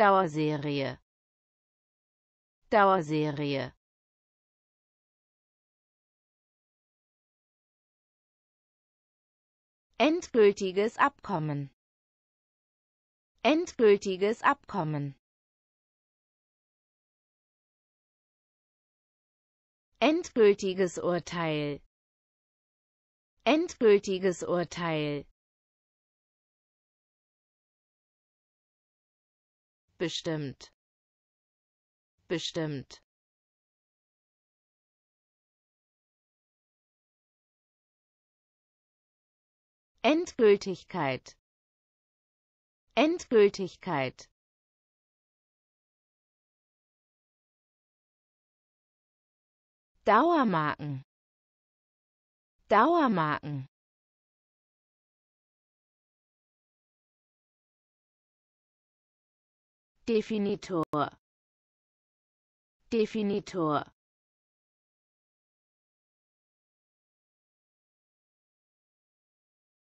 Dauerserie Dauerserie Endgültiges Abkommen Endgültiges Abkommen Endgültiges Urteil Endgültiges Urteil bestimmt bestimmt Endgültigkeit Endgültigkeit Dauermarken Dauermarken Definitor Definitor